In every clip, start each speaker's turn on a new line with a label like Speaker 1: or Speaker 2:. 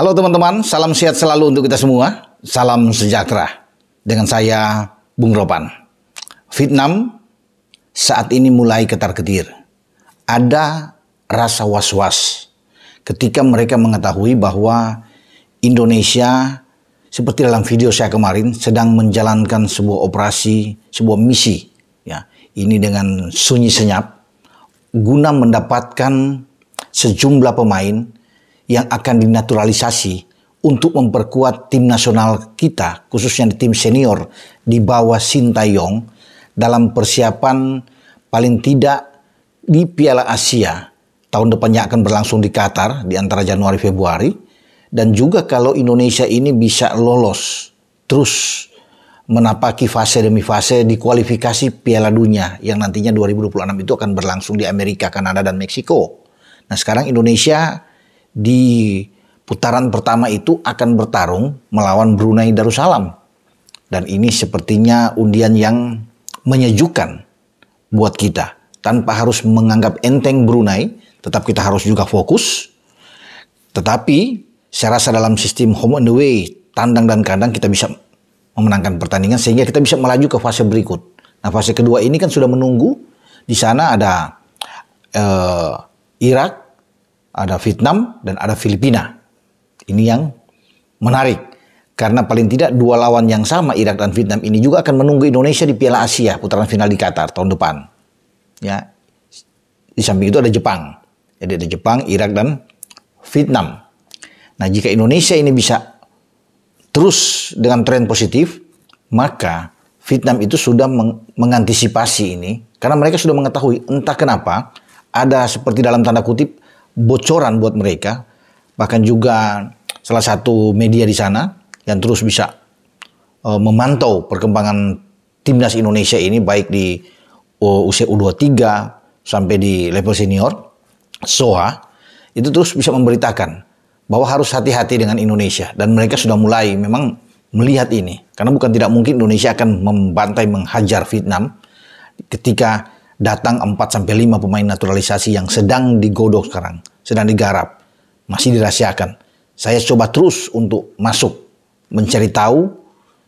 Speaker 1: Halo teman-teman, salam sehat selalu untuk kita semua. Salam sejahtera. Dengan saya, Bung Ropan. Vietnam saat ini mulai ketar-ketir. Ada rasa was-was ketika mereka mengetahui bahwa Indonesia seperti dalam video saya kemarin sedang menjalankan sebuah operasi, sebuah misi ya. Ini dengan sunyi senyap guna mendapatkan sejumlah pemain yang akan dinaturalisasi untuk memperkuat tim nasional kita, khususnya di tim senior di bawah Sintayong dalam persiapan paling tidak di Piala Asia tahun depannya akan berlangsung di Qatar di antara Januari Februari dan juga kalau Indonesia ini bisa lolos terus menapaki fase demi fase di kualifikasi Piala Dunia yang nantinya 2026 itu akan berlangsung di Amerika, Kanada dan Meksiko. Nah, sekarang Indonesia di putaran pertama itu akan bertarung melawan Brunei Darussalam. Dan ini sepertinya undian yang menyejukkan buat kita. Tanpa harus menganggap enteng Brunei, tetap kita harus juga fokus. Tetapi saya rasa dalam sistem home and away, tandang dan kandang kita bisa memenangkan pertandingan sehingga kita bisa melaju ke fase berikut. Nah fase kedua ini kan sudah menunggu. Di sana ada eh, Irak, ada Vietnam dan ada Filipina. Ini yang menarik karena paling tidak dua lawan yang sama Irak dan Vietnam ini juga akan menunggu Indonesia di Piala Asia putaran final di Qatar tahun depan. Ya. Di samping itu ada Jepang. Jadi ada Jepang, Irak dan Vietnam. Nah, jika Indonesia ini bisa terus dengan tren positif, maka Vietnam itu sudah meng mengantisipasi ini karena mereka sudah mengetahui entah kenapa ada seperti dalam tanda kutip bocoran buat mereka. Bahkan juga salah satu media di sana yang terus bisa uh, memantau perkembangan timnas Indonesia ini baik di eh, usia e U23 sampai di level senior, SOA, itu terus bisa memberitakan bahwa harus hati-hati dengan Indonesia dan mereka sudah mulai memang melihat ini karena bukan tidak mungkin Indonesia akan membantai menghajar Vietnam ketika datang 4 sampai 5 pemain naturalisasi yang sedang digodok sekarang sedang digarap, masih dirahasiakan. Saya coba terus untuk masuk, mencari tahu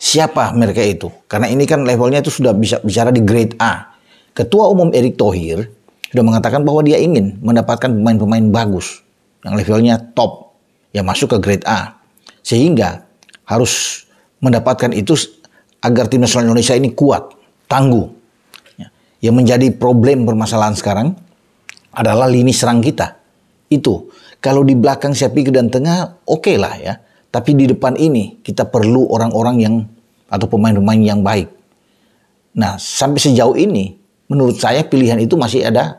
Speaker 1: siapa mereka itu. Karena ini kan levelnya itu sudah bisa bicara di grade A. Ketua Umum Erick Thohir sudah mengatakan bahwa dia ingin mendapatkan pemain-pemain bagus yang levelnya top, yang masuk ke grade A. Sehingga harus mendapatkan itu agar tim nasional Indonesia ini kuat, tangguh. Ya. Yang menjadi problem permasalahan sekarang adalah lini serang kita itu. Kalau di belakang saya pikir dan tengah, oke okay lah ya. Tapi di depan ini kita perlu orang-orang yang atau pemain-pemain yang baik. Nah, sampai sejauh ini, menurut saya pilihan itu masih ada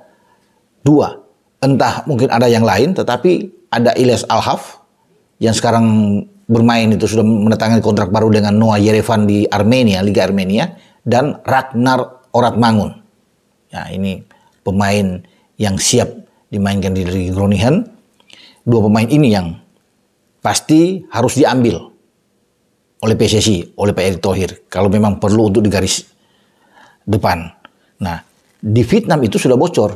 Speaker 1: dua. Entah mungkin ada yang lain, tetapi ada Ilyas Alhaf yang sekarang bermain itu sudah menandatangani kontrak baru dengan Noah Yerevan di Armenia, Liga Armenia, dan Ragnar Oratmangun. Ya, ini pemain yang siap dimainkan di Liga Groningen. Dua pemain ini yang pasti harus diambil oleh PSSI, oleh Pak Erick Thohir. Kalau memang perlu untuk di garis depan. Nah, di Vietnam itu sudah bocor.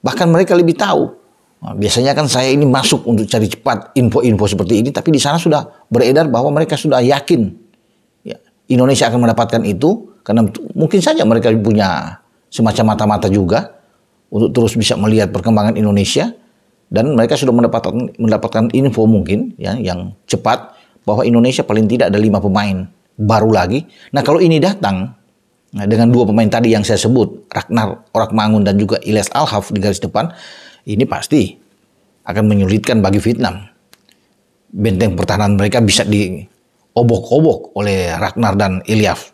Speaker 1: Bahkan mereka lebih tahu. Nah, biasanya kan saya ini masuk untuk cari cepat info-info seperti ini, tapi di sana sudah beredar bahwa mereka sudah yakin ya, Indonesia akan mendapatkan itu karena mungkin saja mereka punya semacam mata-mata juga untuk terus bisa melihat perkembangan Indonesia dan mereka sudah mendapatkan mendapatkan info mungkin ya yang cepat bahwa Indonesia paling tidak ada lima pemain baru lagi. Nah kalau ini datang nah, dengan dua pemain tadi yang saya sebut Ragnar Mangun dan juga Ilyas Alhaf di garis depan ini pasti akan menyulitkan bagi Vietnam. Benteng pertahanan mereka bisa diobok-obok oleh Ragnar dan Ilyaf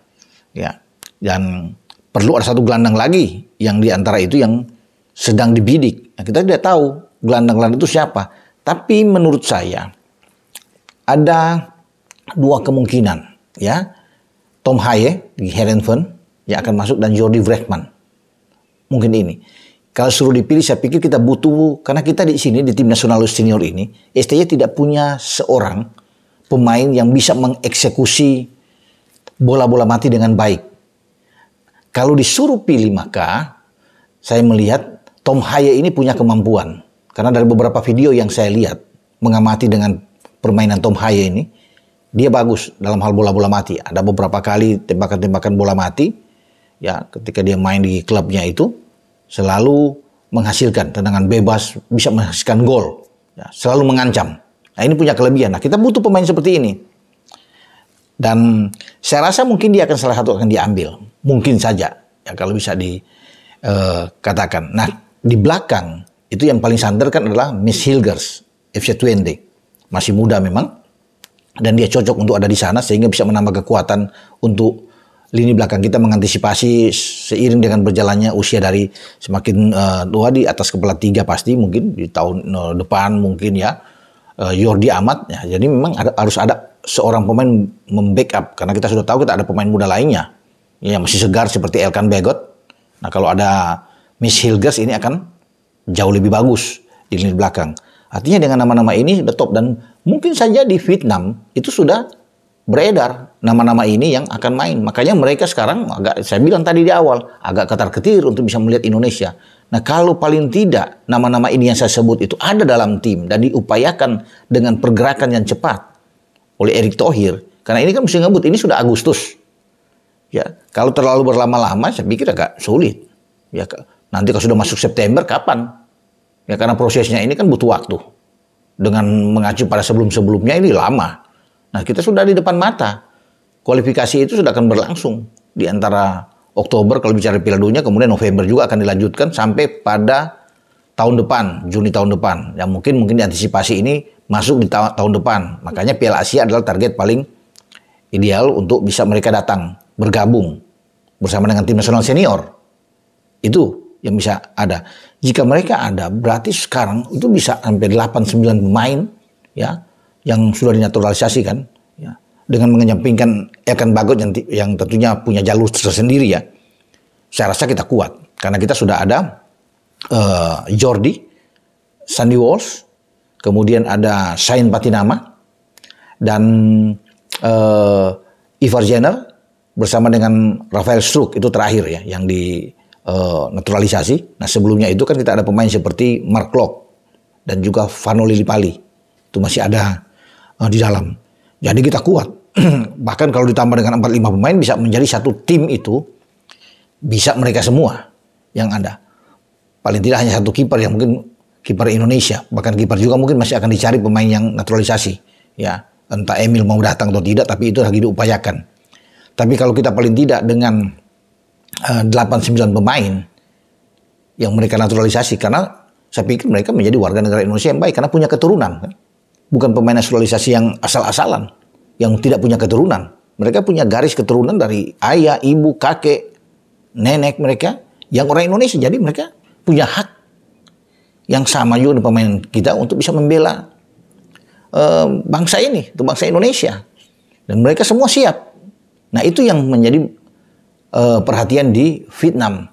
Speaker 1: Ya. Dan perlu ada satu gelandang lagi yang di antara itu yang sedang dibidik. Nah, kita tidak tahu gelandang-gelandang itu siapa. Tapi menurut saya ada dua kemungkinan ya. Tom Haye di Herenven yang akan masuk dan Jordi Vrekman. Mungkin ini. Kalau suruh dipilih saya pikir kita butuh karena kita di sini di tim nasional senior ini STY tidak punya seorang pemain yang bisa mengeksekusi bola-bola mati dengan baik. Kalau disuruh pilih maka saya melihat Tom Haye ini punya kemampuan. Karena dari beberapa video yang saya lihat, mengamati dengan permainan Tom Haye ini, dia bagus dalam hal bola-bola mati. Ada beberapa kali tembakan-tembakan bola mati, ya ketika dia main di klubnya itu, selalu menghasilkan tendangan bebas, bisa menghasilkan gol, ya, selalu mengancam. Nah ini punya kelebihan. Nah kita butuh pemain seperti ini. Dan saya rasa mungkin dia akan salah satu akan diambil. Mungkin saja, ya kalau bisa dikatakan. Eh, uh, nah di belakang itu yang paling santer kan adalah Miss Hilgers FC20 masih muda memang dan dia cocok untuk ada di sana sehingga bisa menambah kekuatan untuk lini belakang kita mengantisipasi seiring dengan berjalannya usia dari semakin uh, tua di atas kepala tiga pasti mungkin di tahun uh, depan mungkin ya uh, Jordi Amat ya jadi memang ada, harus ada seorang pemain membackup karena kita sudah tahu kita ada pemain muda lainnya yang masih segar seperti Elkan Begot nah kalau ada Miss Hilgers ini akan jauh lebih bagus di lini belakang. Artinya dengan nama-nama ini sudah top dan mungkin saja di Vietnam itu sudah beredar nama-nama ini yang akan main. Makanya mereka sekarang agak saya bilang tadi di awal agak ketar-ketir untuk bisa melihat Indonesia. Nah, kalau paling tidak nama-nama ini yang saya sebut itu ada dalam tim dan diupayakan dengan pergerakan yang cepat oleh Erick Thohir. Karena ini kan mesti ngebut ini sudah Agustus. Ya, kalau terlalu berlama-lama saya pikir agak sulit. Ya, Nanti kalau sudah masuk September kapan? Ya karena prosesnya ini kan butuh waktu. Dengan mengacu pada sebelum-sebelumnya ini lama. Nah kita sudah di depan mata. Kualifikasi itu sudah akan berlangsung di antara Oktober kalau bicara Piala Dunia, kemudian November juga akan dilanjutkan sampai pada tahun depan, Juni tahun depan. Yang mungkin mungkin diantisipasi ini masuk di ta tahun depan. Makanya Piala Asia adalah target paling ideal untuk bisa mereka datang bergabung bersama dengan tim nasional senior. Itu yang bisa ada. Jika mereka ada, berarti sekarang itu bisa sampai 8-9 pemain ya yang sudah dinaturalisasi kan ya. Dengan mengenyampingkan Elkan Bagot yang, yang tentunya punya jalur tersendiri ya. Saya rasa kita kuat karena kita sudah ada uh, Jordi, Sandy Walls, kemudian ada Sain Patinama dan uh, Ivar Jenner bersama dengan Rafael Struk itu terakhir ya yang di Eh, naturalisasi. Nah sebelumnya itu kan kita ada pemain seperti Mark Locke dan juga Vano Lillipali. Itu masih ada uh, di dalam. Jadi kita kuat. Bahkan kalau ditambah dengan 4-5 pemain bisa menjadi satu tim itu bisa mereka semua yang ada. Paling tidak hanya satu kiper yang mungkin kiper Indonesia, bahkan kiper juga mungkin masih akan dicari pemain yang naturalisasi ya. Entah Emil mau datang atau tidak tapi itu lagi diupayakan. Tapi kalau kita paling tidak dengan Eh, delapan sembilan pemain yang mereka naturalisasi karena saya pikir mereka menjadi warga negara Indonesia yang baik karena punya keturunan kan? bukan pemain naturalisasi yang asal-asalan yang tidak punya keturunan mereka punya garis keturunan dari ayah, ibu, kakek, nenek mereka yang orang Indonesia jadi mereka punya hak yang sama juga dengan pemain kita untuk bisa membela eh, bangsa ini, itu bangsa Indonesia dan mereka semua siap. Nah itu yang menjadi uh, perhatian di Vietnam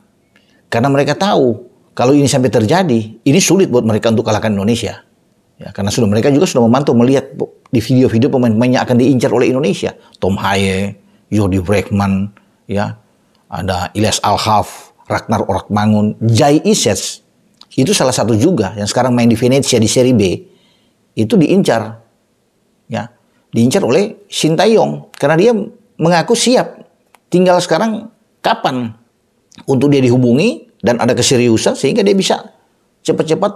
Speaker 1: karena mereka tahu kalau ini sampai terjadi ini sulit buat mereka untuk kalahkan Indonesia ya karena sudah mereka juga sudah memantau melihat di video-video pemain-pemain yang akan diincar oleh Indonesia Tom Haye Jody Bregman ya ada Ilyas Alhaf Ragnar Orakmangun Jai Isets itu salah satu juga yang sekarang main di Venezia di Serie B itu diincar ya diincar oleh Shin Yong karena dia mengaku siap Tinggal sekarang kapan untuk dia dihubungi dan ada keseriusan sehingga dia bisa cepat-cepat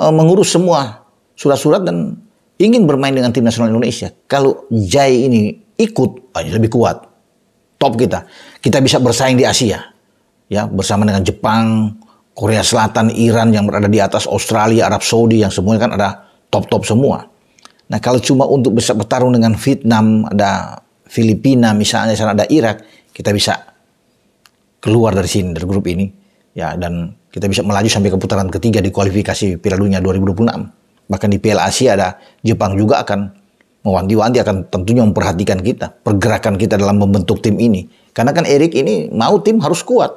Speaker 1: uh, mengurus semua surat-surat dan ingin bermain dengan tim nasional Indonesia. Kalau Jai ini ikut, oh, lebih kuat. Top kita. Kita bisa bersaing di Asia. Ya, bersama dengan Jepang, Korea Selatan, Iran yang berada di atas Australia, Arab Saudi yang semuanya kan ada top-top semua. Nah, kalau cuma untuk bisa bertarung dengan Vietnam, ada Filipina misalnya sana ada Irak kita bisa keluar dari sini dari grup ini ya dan kita bisa melaju sampai ke putaran ketiga di kualifikasi Piala Dunia 2026 bahkan di Piala Asia ada Jepang juga akan mewanti-wanti akan tentunya memperhatikan kita pergerakan kita dalam membentuk tim ini karena kan Erik ini mau tim harus kuat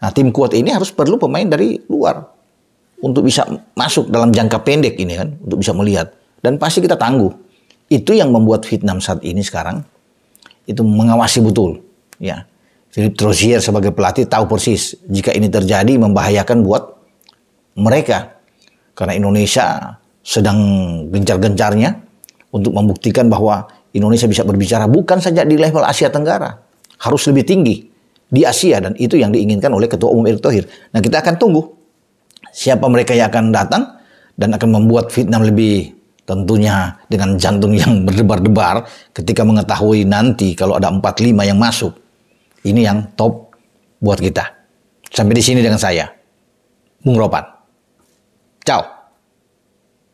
Speaker 1: nah tim kuat ini harus perlu pemain dari luar untuk bisa masuk dalam jangka pendek ini kan untuk bisa melihat dan pasti kita tangguh itu yang membuat Vietnam saat ini sekarang itu mengawasi betul. Ya, Philip Trozier sebagai pelatih tahu persis jika ini terjadi membahayakan buat mereka karena Indonesia sedang gencar-gencarnya untuk membuktikan bahwa Indonesia bisa berbicara bukan saja di level Asia Tenggara, harus lebih tinggi di Asia dan itu yang diinginkan oleh Ketua Umum Erick Thohir. Nah kita akan tunggu siapa mereka yang akan datang dan akan membuat Vietnam lebih tentunya dengan jantung yang berdebar-debar ketika mengetahui nanti kalau ada 45 yang masuk. Ini yang top buat kita. Sampai di sini dengan saya. Bung Ropan. Ciao.